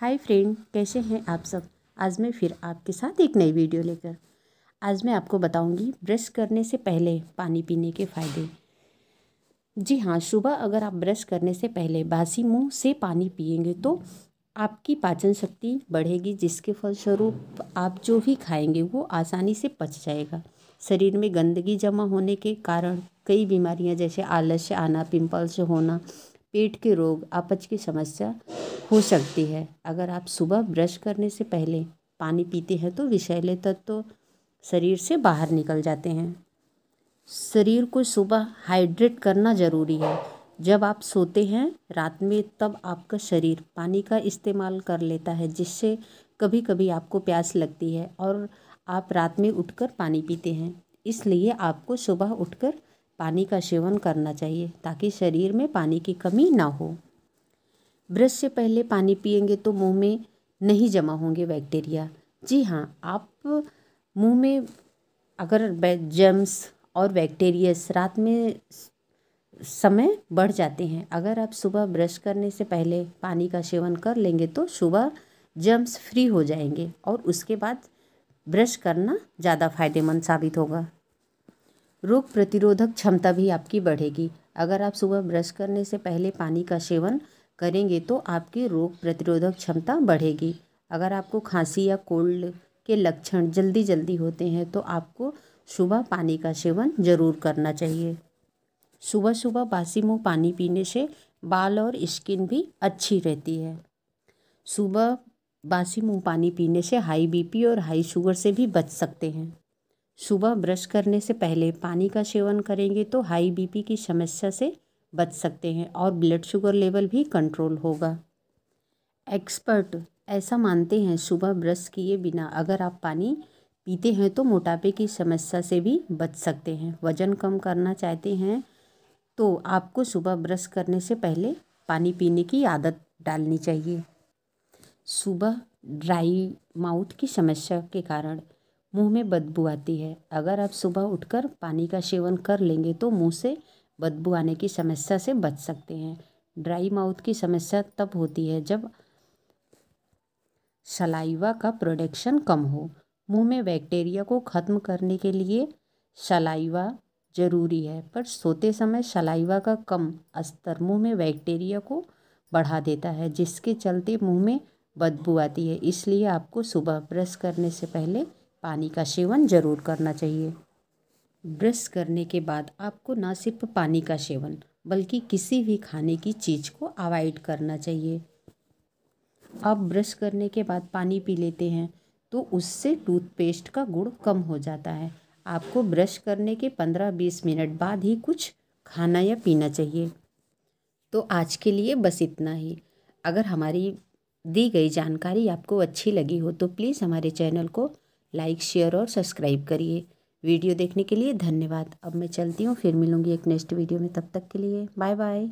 hi friend कैसे हैं आप सब आज मैं फिर आपके साथ एक नई वीडियो लेकर आज मैं आपको बताऊंगी ब्रश करने से पहले पानी पीने के फ़ायदे जी हाँ सुबह अगर आप ब्रश करने से पहले बासी मुंह से पानी पिएंगे तो आपकी पाचन शक्ति बढ़ेगी जिसके फलस्वरूप आप जो भी खाएंगे वो आसानी से पच जाएगा शरीर में गंदगी जमा होने के कारण कई बीमारियां जैसे आलस्य आना पिंपल्स होना पेट के रोग अपच की समस्या हो सकती है अगर आप सुबह ब्रश करने से पहले पानी पीते हैं तो विषैले तत्व तो शरीर से बाहर निकल जाते हैं शरीर को सुबह हाइड्रेट करना ज़रूरी है जब आप सोते हैं रात में तब आपका शरीर पानी का इस्तेमाल कर लेता है जिससे कभी कभी आपको प्यास लगती है और आप रात में उठकर पानी पीते हैं इसलिए आपको सुबह उठकर पानी का सेवन करना चाहिए ताकि शरीर में पानी की कमी ना हो ब्रश से पहले पानी पियेंगे तो मुंह में नहीं जमा होंगे बैक्टीरिया जी हाँ आप मुंह में अगर जम्स और बैक्टीरियस रात में समय बढ़ जाते हैं अगर आप सुबह ब्रश करने से पहले पानी का सेवन कर लेंगे तो सुबह जम्स फ्री हो जाएंगे और उसके बाद ब्रश करना ज़्यादा फायदेमंद साबित होगा रोग प्रतिरोधक क्षमता भी आपकी बढ़ेगी अगर आप सुबह ब्रश करने से पहले पानी का सेवन करेंगे तो आपकी रोग प्रतिरोधक क्षमता बढ़ेगी अगर आपको खांसी या कोल्ड के लक्षण जल्दी जल्दी होते हैं तो आपको सुबह पानी का सेवन जरूर करना चाहिए सुबह सुबह बासी मुँह पानी पीने से बाल और स्किन भी अच्छी रहती है सुबह बासी मुँह पानी पीने से हाई बीपी और हाई शुगर से भी बच सकते हैं सुबह ब्रश करने से पहले पानी का सेवन करेंगे तो हाई बीपी की समस्या से बच सकते हैं और ब्लड शुगर लेवल भी कंट्रोल होगा एक्सपर्ट ऐसा मानते हैं सुबह ब्रश किए बिना अगर आप पानी पीते हैं तो मोटापे की समस्या से भी बच सकते हैं वज़न कम करना चाहते हैं तो आपको सुबह ब्रश करने से पहले पानी पीने की आदत डालनी चाहिए सुबह ड्राई माउथ की समस्या के कारण मुंह में बदबू आती है अगर आप सुबह उठकर पानी का सेवन कर लेंगे तो मुंह से बदबू आने की समस्या से बच सकते हैं ड्राई माउथ की समस्या तब होती है जब सलाइवा का प्रोडक्शन कम हो मुंह में बैक्टीरिया को ख़त्म करने के लिए सलाइवा जरूरी है पर सोते समय सलाइवा का कम अस्तर मुंह में बैक्टीरिया को बढ़ा देता है जिसके चलते मुंह में बदबू आती है इसलिए आपको सुबह ब्रश करने से पहले पानी का सेवन ज़रूर करना चाहिए ब्रश करने के बाद आपको ना सिर्फ पानी का सेवन बल्कि किसी भी खाने की चीज़ को अवॉइड करना चाहिए आप ब्रश करने के बाद पानी पी लेते हैं तो उससे टूथपेस्ट का गुड़ कम हो जाता है आपको ब्रश करने के पंद्रह बीस मिनट बाद ही कुछ खाना या पीना चाहिए तो आज के लिए बस इतना ही अगर हमारी दी गई जानकारी आपको अच्छी लगी हो तो प्लीज़ हमारे चैनल को लाइक शेयर और सब्सक्राइब करिए वीडियो देखने के लिए धन्यवाद अब मैं चलती हूँ फिर मिलूँगी एक नेक्स्ट वीडियो में तब तक के लिए बाय बाय